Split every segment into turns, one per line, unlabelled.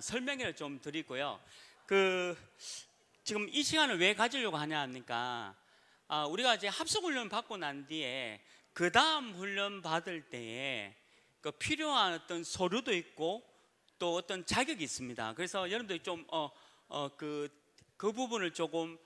설명을 좀 드리고요. 그 지금 이 시간을 왜 가지려고 하냐 하니까 아, 우리가 이제 합숙 훈련 받고 난 뒤에 그 다음 훈련 받을 때에 그 필요한 어떤 서류도 있고 또 어떤 자격이 있습니다. 그래서 여러분들이 좀그그 어, 어 그, 그 부분을 조금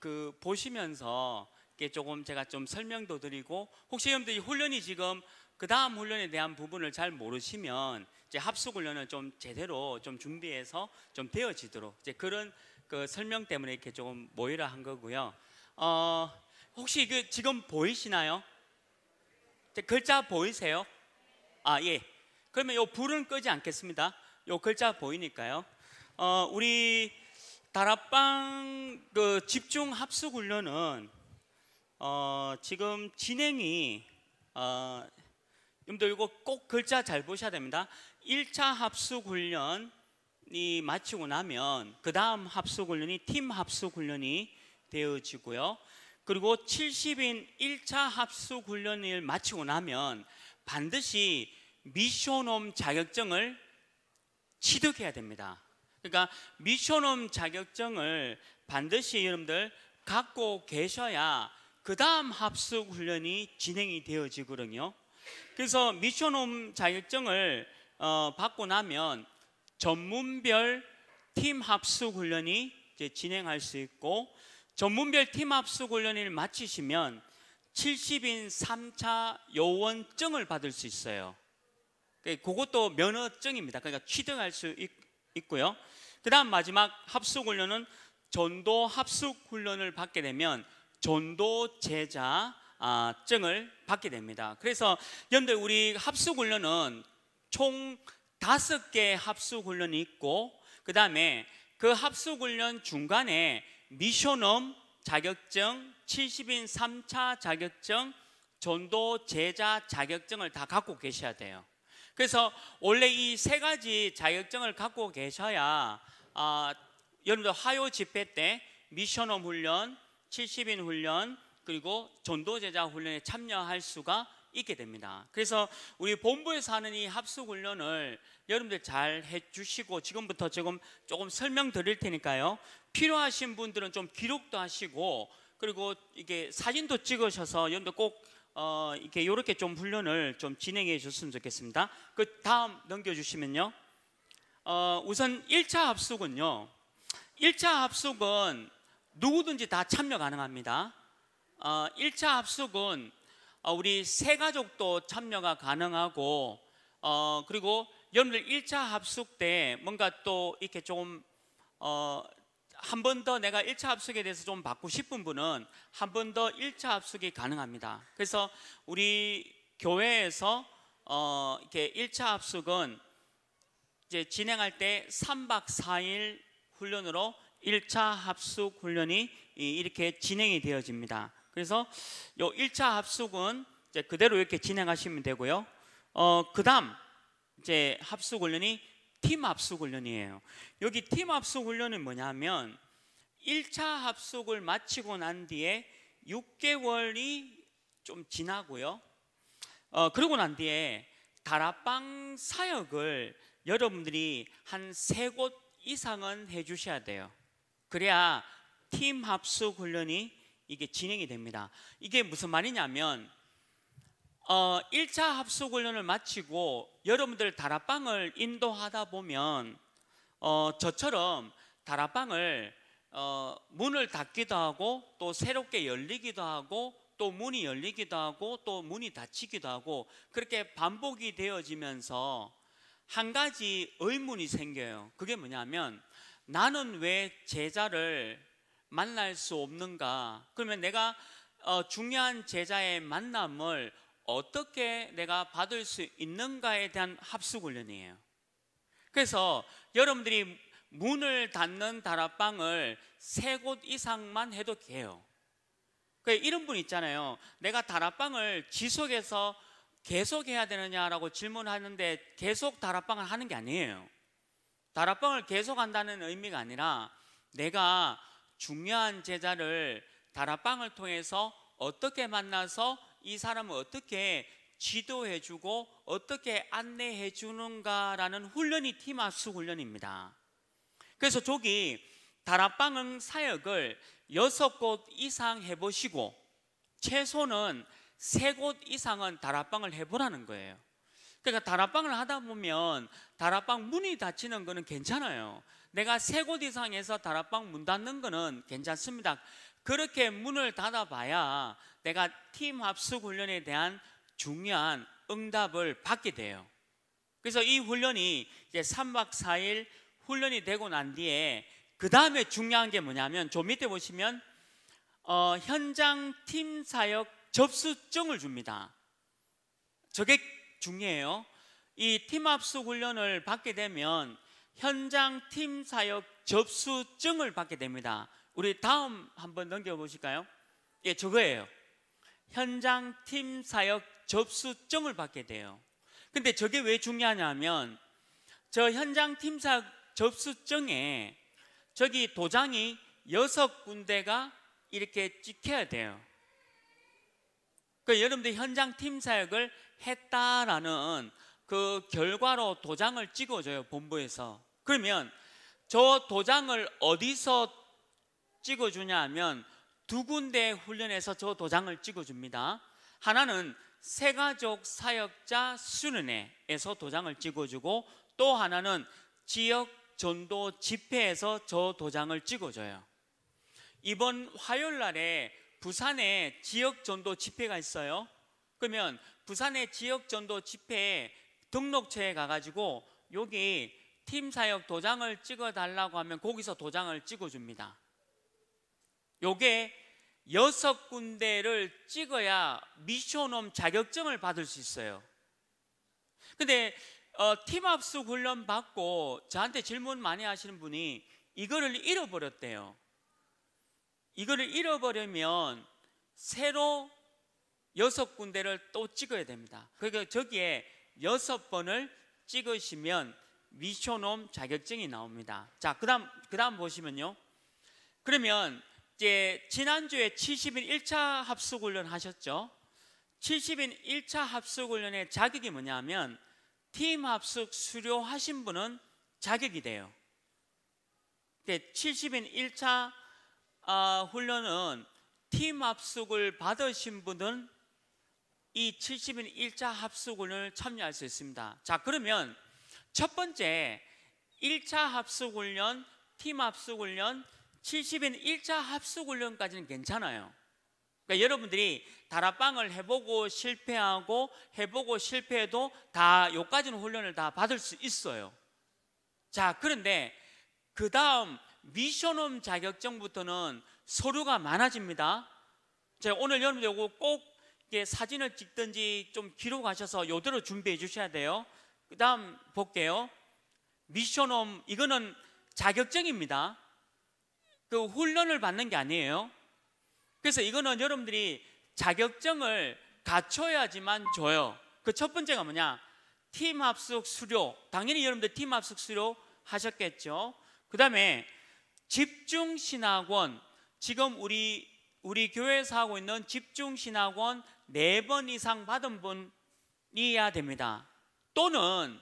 그 보시면서 이게 조금 제가 좀 설명도 드리고 혹시 여러분들이 훈련이 지금 그 다음 훈련에 대한 부분을 잘 모르시면 이제 합숙 훈련을 좀 제대로 좀 준비해서 좀 되어지도록 이제 그런 그 설명 때문에 이렇게 조금 모이라 한 거고요. 어, 혹시 그 지금 보이시나요? 글자 보이세요? 아 예. 그러면 요 불은 끄지 않겠습니다. 요 글자 보이니까요. 어, 우리 다락방 그 집중 합숙 훈련은 어, 지금 진행이 어, 여러분들 이거 꼭 글자 잘 보셔야 됩니다. 1차 합숙 훈련이 마치고 나면 그 다음 합숙 훈련이 팀 합숙 훈련이 되어지고요. 그리고 70인 1차 합숙 훈련을 마치고 나면 반드시 미션홈 자격증을 취득해야 됩니다. 그러니까 미션홈 자격증을 반드시 여러분들 갖고 계셔야 그 다음 합숙 훈련이 진행이 되어지거든요. 그래서 미션홈 자격증을 어, 받고 나면 전문별 팀 합숙 훈련이 이제 진행할 수 있고 전문별 팀 합숙 훈련을 마치시면 70인 3차 요원증을 받을 수 있어요. 그, 그것도 면허증입니다. 그러니까 취득할 수 있, 있고요. 그 다음 마지막 합숙 훈련은 전도 합숙 훈련을 받게 되면 전도 제자 아, 증을 받게 됩니다. 그래서 여러분 우리 합숙 훈련은 총 다섯 개의 합숙훈련이 있고 그 다음에 그 합숙훈련 중간에 미션엄 자격증, 70인 3차 자격증, 전도 제자 자격증을 다 갖고 계셔야 돼요. 그래서 원래 이 세 가지 자격증을 갖고 계셔야 아, 여러분들 화요 집회 때 미션엄 훈련, 70인 훈련, 그리고 전도 제자 훈련에 참여할 수가 있게 됩니다. 그래서 우리 본부에 사는 이 합숙 훈련을 여러분들 잘 해주시고 지금부터 조금 조금 설명드릴 테니까요. 필요하신 분들은 좀 기록도 하시고 그리고 이게 사진도 찍으셔서 여러분들 꼭 어, 이렇게 이렇게 좀 훈련을 좀 진행해 주셨으면 좋겠습니다. 그 다음 넘겨주시면요. 어, 우선 1차 합숙은요. 1차 합숙은 누구든지 다 참여 가능합니다. 어, 1차 합숙은 어, 우리 세 가족도 참여가 가능하고 어, 그리고 여러분들 1차 합숙 때 뭔가 또 이렇게 좀 어, 한 번 더 내가 1차 합숙에 대해서 좀 받고 싶은 분은 한 번 더 1차 합숙이 가능합니다. 그래서 우리 교회에서 어, 이렇게 1차 합숙은 이제 진행할 때 3박 4일 훈련으로 1차 합숙 훈련이 이렇게 진행이 되어집니다. 그래서 요 1차 합숙은 이제 그대로 이렇게 진행하시면 되고요. 어, 그다음 이제 합숙 훈련이 팀 합숙 훈련이에요. 여기 팀 합숙 훈련은 뭐냐면 1차 합숙을 마치고 난 뒤에 6개월이 좀 지나고요. 어, 그러고 난 뒤에 다락방 사역을 여러분들이 한 세 곳 이상은 해주셔야 돼요. 그래야 팀 합숙 훈련이 이게 진행이 됩니다. 이게 무슨 말이냐면 어, 1차 합숙훈련을 마치고 여러분들 다락방을 인도하다 보면 어, 저처럼 다락방을 어, 문을 닫기도 하고 또 새롭게 열리기도 하고 또 문이 열리기도 하고 또 문이 닫히기도 하고 그렇게 반복이 되어지면서 한 가지 의문이 생겨요. 그게 뭐냐면 나는 왜 제자를 만날 수 없는가? 그러면 내가 어, 중요한 제자의 만남을 어떻게 내가 받을 수 있는가에 대한 합숙 훈련이에요. 그래서 여러분들이 문을 닫는 다락방을 세 곳 이상만 해도 돼요. 그 이런 분 있잖아요. 내가 다락방을 지속해서 계속 해야 되느냐라고 질문하는데 계속 다락방을 하는 게 아니에요. 다락방을 계속 한다는 의미가 아니라 내가 중요한 제자를 다락방을 통해서 어떻게 만나서 이 사람을 어떻게 지도해주고 어떻게 안내해주는가라는 훈련이 티마스 훈련입니다. 그래서 저기 다락방 사역을 여섯 곳 이상 해보시고 최소는 세 곳 이상은 다락방을 해보라는 거예요. 그러니까 다락방을 하다 보면 다락방 문이 닫히는 거는 괜찮아요. 내가 세 곳 이상에서 다락방 문 닫는 거는 괜찮습니다. 그렇게 문을 닫아봐야 내가 팀 합숙 훈련에 대한 중요한 응답을 받게 돼요. 그래서 이 훈련이 이제 3박 4일 훈련이 되고 난 뒤에 그 다음에 중요한 게 뭐냐면 저 밑에 보시면 어, 현장 팀 사역 접수증을 줍니다. 저게 중요해요. 이 팀합숙 훈련을 받게 되면 현장 팀 사역 접수증을 받게 됩니다. 우리 다음 한번 넘겨 보실까요? 예, 저거예요. 현장 팀 사역 접수증을 받게 돼요. 근데 저게 왜 중요하냐면 저 현장 팀 사역 접수증에 저기 도장이 여섯 군데가 이렇게 찍혀야 돼요. 그 여러분들 현장 팀 사역을 했다라는 그 결과로 도장을 찍어줘요 본부에서 그러면 저 도장을 어디서 찍어주냐 하면 두 군데 훈련에서 저 도장을 찍어줍니다 하나는 세가족 사역자 수련회에서 도장을 찍어주고 또 하나는 지역 전도 집회에서 저 도장을 찍어줘요 이번 화요일 날에 부산에 지역 전도 집회가 있어요 그러면 부산의 지역 전도 집회에 등록처에 가가지고 여기 팀 사역 도장을 찍어 달라고 하면 거기서 도장을 찍어 줍니다. 요게 여섯 군데를 찍어야 미션홈 자격증을 받을 수 있어요. 근데 어, 팀합수 훈련 받고 저한테 질문 많이 하시는 분이 이거를 잃어버렸대요. 이거를 잃어버리면 새로 여섯 군데를 또 찍어야 됩니다. 그러니까 저기에 여섯 번을 찍으시면 미초놈 자격증이 나옵니다. 자, 그다음 그다음 보시면요. 그러면 이제 지난주에 70인 1차 합숙 훈련 하셨죠? 70인 1차 합숙 훈련의 자격이 뭐냐면 팀 합숙 수료하신 분은 자격이 돼요. 70인 1차 아, 훈련은 팀 합숙을 받으신 분은 이 70인 1차 합숙훈을 참여할 수 있습니다. 자, 그러면 첫 번째 1차 합숙훈련, 팀 합숙훈련, 70인 1차 합숙훈련까지는 괜찮아요. 그러니까 여러분들이 다락방을 해보고 실패하고 해보고 실패해도 다 요까지는 훈련을 다 받을 수 있어요. 자, 그런데 그 다음 미션홈 자격증부터는 서류가 많아집니다. 제가 오늘 여러분들 꼭 이게 사진을 찍든지 좀 기록하셔서 요대로 준비해 주셔야 돼요. 그 다음 볼게요. 미션홈, 이거는 자격증입니다. 그 훈련을 받는 게 아니에요. 그래서 이거는 여러분들이 자격증을 갖춰야지만 줘요. 그 첫 번째가 뭐냐? 팀 합숙 수료. 당연히 여러분들 팀 합숙 수료 하셨겠죠. 그 다음에 집중신학원. 지금 우리, 우리 교회에서 하고 있는 집중신학원 네번 이상 받은 분이어야 됩니다. 또는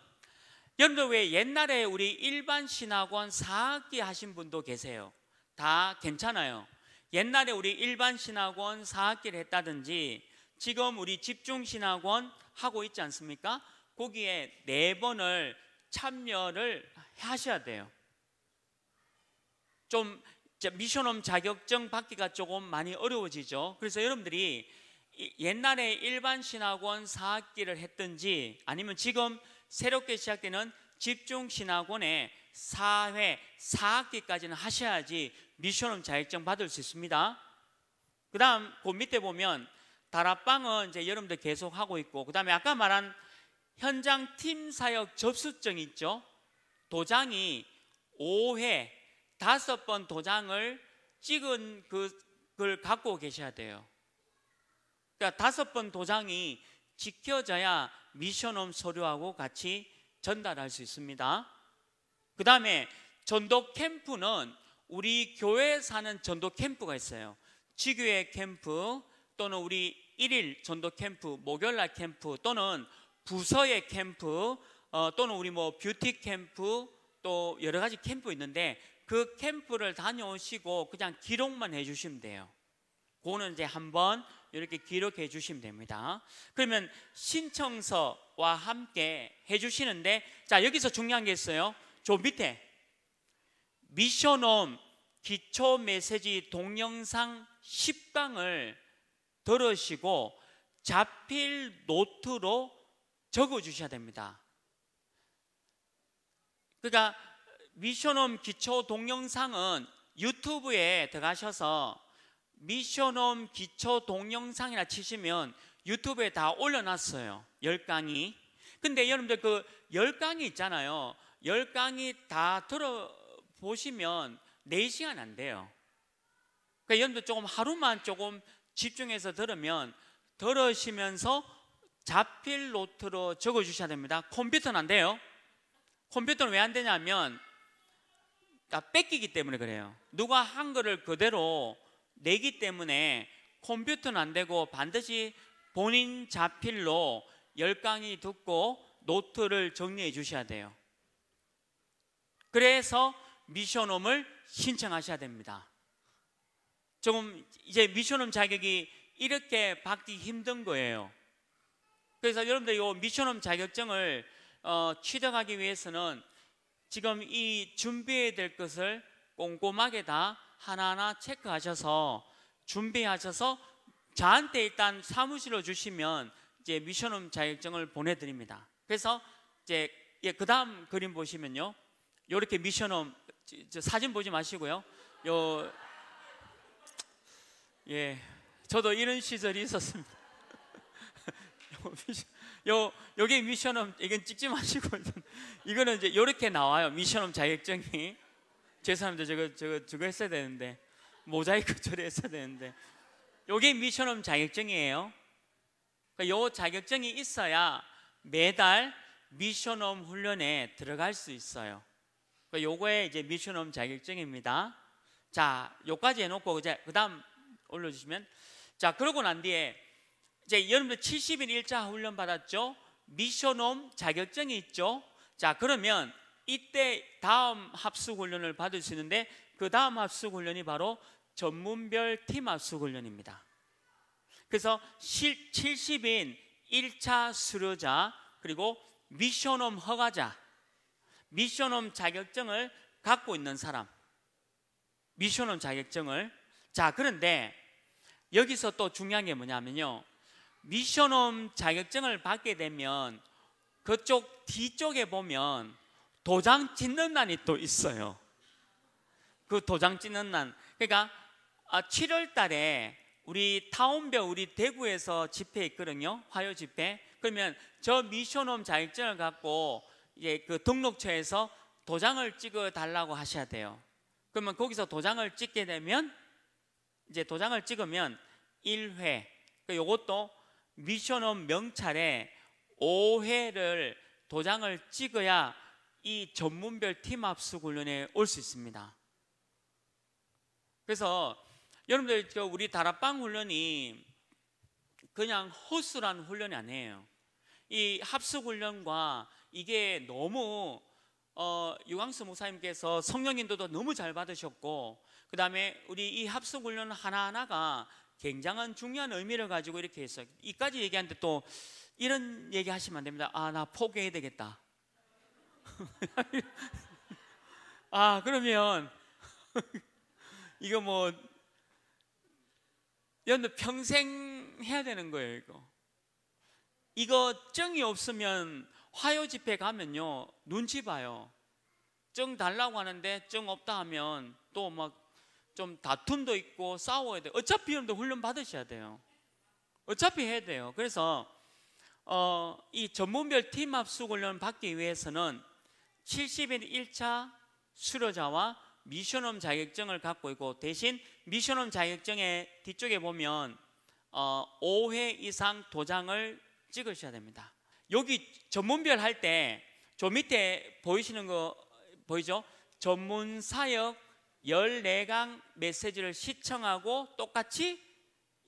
여러분들 왜 옛날에 우리 일반 신학원 4학기 하신 분도 계세요. 다 괜찮아요. 옛날에 우리 일반 신학원 4학기를 했다든지 지금 우리 집중 신학원 하고 있지 않습니까? 거기에 네 번을 참여를 하셔야 돼요. 좀 미션홈 자격증 받기가 조금 많이 어려워지죠. 그래서 여러분들이 옛날에 일반 신학원 4학기를 했든지 아니면 지금 새롭게 시작되는 집중 신학원에 4회4학기까지는 하셔야지 미션홈 자격증 받을 수 있습니다. 그다음 그 밑에 보면 다락방은 이제 여러분들 계속 하고 있고 그다음에 아까 말한 현장 팀 사역 접수증 있죠. 도장이 5회 다번 도장을 찍은 그걸 갖고 계셔야 돼요. 그러니까 다섯 번 도장이 지켜져야 미션홈 서류하고 같이 전달할 수 있습니다. 그 다음에 전도 캠프는 우리 교회에 사는 전도 캠프가 있어요. 지교회 캠프 또는 우리 일일 전도 캠프, 목요일날 캠프 또는 부서의 캠프 어, 또는 우리 뭐 뷰티 캠프 또 여러 가지 캠프 있는데 그 캠프를 다녀오시고 그냥 기록만 해주시면 돼요. 그거는 이제 한번 이렇게 기록해 주시면 됩니다. 그러면 신청서와 함께 해 주시는데 자, 여기서 중요한 게 있어요. 저 밑에 미션홈 기초 메시지 동영상 10강을 들으시고 자필 노트로 적어 주셔야 됩니다. 그러니까 미션홈 기초 동영상은 유튜브에 들어가셔서 미션홈 기초 동영상이나 치시면 유튜브에 다 올려놨어요. 10강이. 근데 여러분들 그 10강이 있잖아요. 10강이 다 들어보시면 4시간 안 돼요. 그러니까 여러분들 조금 하루만 조금 집중해서 들으면 들으시면서 자필 노트로 적어주셔야 됩니다. 컴퓨터는 안 돼요. 컴퓨터는 왜 안 되냐면 그러니까 뺏기기 때문에 그래요. 누가 한글을 그대로 내기 때문에 컴퓨터는 안 되고 반드시 본인 자필로 열강의 듣고 노트를 정리해 주셔야 돼요. 그래서 미션홈을 신청하셔야 됩니다. 조금 이제 미션홈 자격이 이렇게 받기 힘든 거예요. 그래서 여러분들 이 미션홈 자격증을 어, 취득하기 위해서는 지금 이 준비해야 될 것을 꼼꼼하게 다 하나하나 체크하셔서 준비하셔서 저한테 일단 사무실로 주시면 이제 미션홈 자격증을 보내드립니다. 그래서 이제 예, 그 다음 그림 보시면요. 이렇게 미션홈 사진 보지 마시고요. 요 예, 저도 이런 시절이 있었습니다. 요 여기 미션홈 이건 찍지 마시고 이거는 이제 이렇게 나와요. 미션홈 자격증이 죄송합니다. 저거 저거 저거 했어야 되는데 모자이크 처리했어야 되는데 요게 미션홈 자격증이에요. 그러니까 요 자격증이 있어야 매달 미션홈 훈련에 들어갈 수 있어요. 그러니까 요거에 이제 미션홈 자격증입니다. 자, 요까지 해놓고 이제 그다음 올려주시면 자 그러고 난 뒤에 이제 여러분들 70일 일차 훈련 받았죠? 미션홈 자격증이 있죠? 자 그러면 이때 다음 합숙 훈련을 받으시는데 그 다음 합숙 훈련이 바로 전문별 팀 합숙 훈련입니다. 그래서 70인 1차 수료자 그리고 미션홈 허가자 미션홈 자격증을 갖고 있는 사람 미션홈 자격증을 자 그런데 여기서 또 중요한 게 뭐냐면요 미션홈 자격증을 받게 되면 그쪽 뒤쪽에 보면 도장 찍는 난이 또 있어요. 그 도장 찍는 난. 그러니까 7월 아, 달에 우리 타운별 우리 대구에서 집회 있거든요. 화요 집회. 그러면 저 미션홈 자격증을 갖고 이제 그 등록처에서 도장을 찍어 달라고 하셔야 돼요. 그러면 거기서 도장을 찍게 되면 이제 도장을 찍으면 1회. 그 요것도 미션홈 명찰에 5회를 도장을 찍어야 이 전문별 팀 합숙 훈련에 올 수 있습니다. 그래서 여러분들 저 우리 다락방 훈련이 그냥 허술한 훈련이 아니에요. 이 합숙 훈련과 이게 너무 어, 유광수 목사님께서 성령 인도도 너무 잘 받으셨고 그 다음에 우리 이 합숙 훈련 하나하나가 굉장한 중요한 의미를 가지고 이렇게 했어요 이까지 얘기하는데 또 이런 얘기 하시면 안 됩니다 아 나 포기해야 되겠다 아 그러면 이거 뭐 여러분 평생 해야 되는 거예요 이거 이거 정이 없으면 화요 집회 가면요 눈치 봐요 정 달라고 하는데 정 없다 하면 또 막 좀 다툼도 있고 싸워야 돼 어차피 여러분도 훈련 받으셔야 돼요 어차피 해야 돼요 그래서 어, 이 전문별 팀 합숙 훈련 받기 위해서는 70일 1차 수료자와 미션홈 자격증을 갖고 있고 대신 미션홈 자격증의 뒤쪽에 보면 어, 5회 이상 도장을 찍으셔야 됩니다. 여기 전문별 할 때 저 밑에 보이시는 거 보이죠? 전문 사역 14강 메시지를 시청하고 똑같이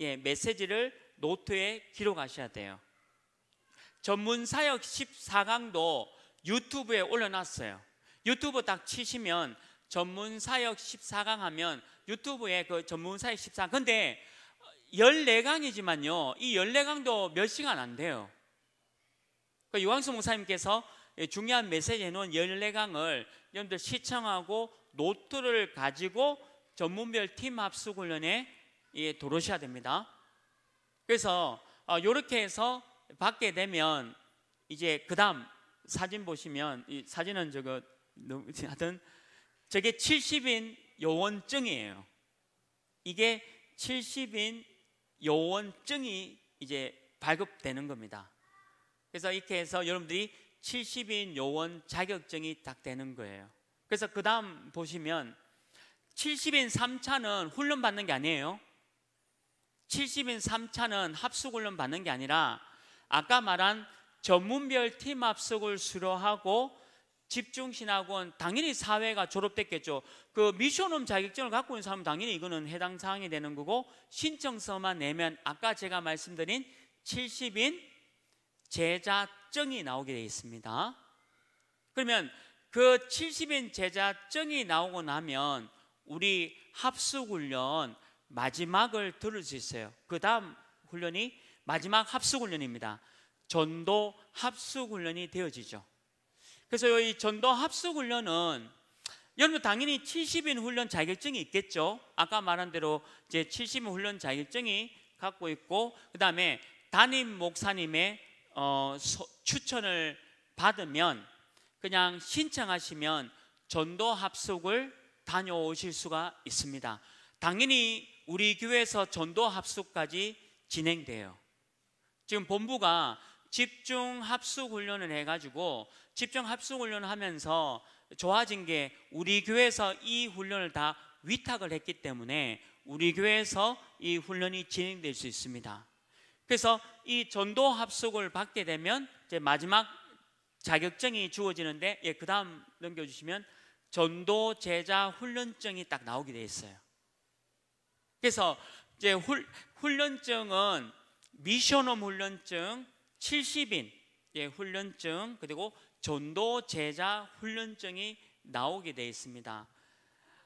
예, 메시지를 노트에 기록하셔야 돼요. 전문 사역 14강도 유튜브에 올려놨어요. 유튜브 딱 치시면 전문 사역 14강 하면 유튜브에 그 전문 사역 14. 강 근데 14강이지만요. 이 14강도 몇 시간 안 돼요. 그 그러니까 유광수 목사님께서 중요한 메시지 해놓은 14강을 여러분들 시청하고 노트를 가지고 전문별 팀 합숙 훈련에 도로셔야 됩니다. 그래서 이렇게 어, 해서 받게 되면 이제 그 다음 사진 보시면 이 사진은 저거 하여튼 저게 70인 요원증이에요. 이게 70인 요원증이 이제 발급되는 겁니다. 그래서 이렇게 해서 여러분들이 70인 요원 자격증이 딱 되는 거예요. 그래서 그 다음 보시면 70인 3차는 훈련 받는 게 아니에요. 70인 3차는 합숙 훈련 받는 게 아니라 아까 말한 전문별 팀 합숙을 수료하고 집중신학원 당연히 사회가 졸업됐겠죠. 그 미션홈 자격증을 갖고 있는 사람은 당연히 이거는 해당 사항이 되는 거고 신청서만 내면 아까 제가 말씀드린 70인 제자증이 나오게 되어 있습니다. 그러면 그 70인 제자증이 나오고 나면 우리 합숙훈련 마지막을 들을 수 있어요. 그 다음 훈련이 마지막 합숙훈련입니다. 전도 합숙 훈련이 되어지죠. 그래서 이 전도 합숙 훈련은 여러분 당연히 70인 훈련 자격증이 있겠죠. 아까 말한 대로 제 70인 훈련 자격증이 갖고 있고 그다음에 담임 목사님의 어, 소, 추천을 받으면 그냥 신청하시면 전도 합숙을 다녀오실 수가 있습니다. 당연히 우리 교회에서 전도 합숙까지 진행돼요. 지금 본부가 집중 합숙 훈련을 해가지고 집중 합숙 훈련을 하면서 좋아진 게 우리 교회에서 이 훈련을 다 위탁을 했기 때문에 우리 교회에서 이 훈련이 진행될 수 있습니다. 그래서 이 전도 합숙을 받게 되면 이제 마지막 자격증이 주어지는데 예, 그다음 넘겨주시면 전도 제자 훈련증이 딱 나오게 돼 있어요. 그래서 이제 훈, 훈련증은 미션홈 훈련증, 70인 예, 훈련증 그리고 전도 제자 훈련증이 나오게 되어 있습니다.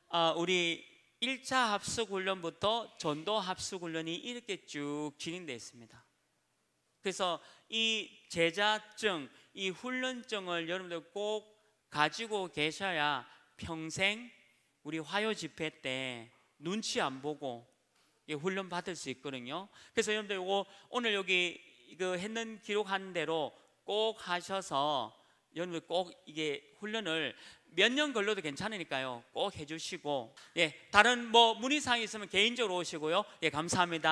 아, 우리 1차 합숙 훈련부터 전도 합숙 훈련이 이렇게 쭉 진행되어 있습니다. 그래서 이 제자증, 이 훈련증을 여러분들 꼭 가지고 계셔야 평생 우리 화요 집회 때 눈치 안 보고 예, 훈련 받을 수 있거든요. 그래서 여러분들 이거 오늘 여기 그 했는 기록한 대로 꼭 하셔서 여러분 꼭 이게 훈련을 몇 년 걸려도 괜찮으니까요. 꼭 해주시고 예 다른 뭐 문의사항 있으면 개인적으로 오시고요. 예 감사합니다.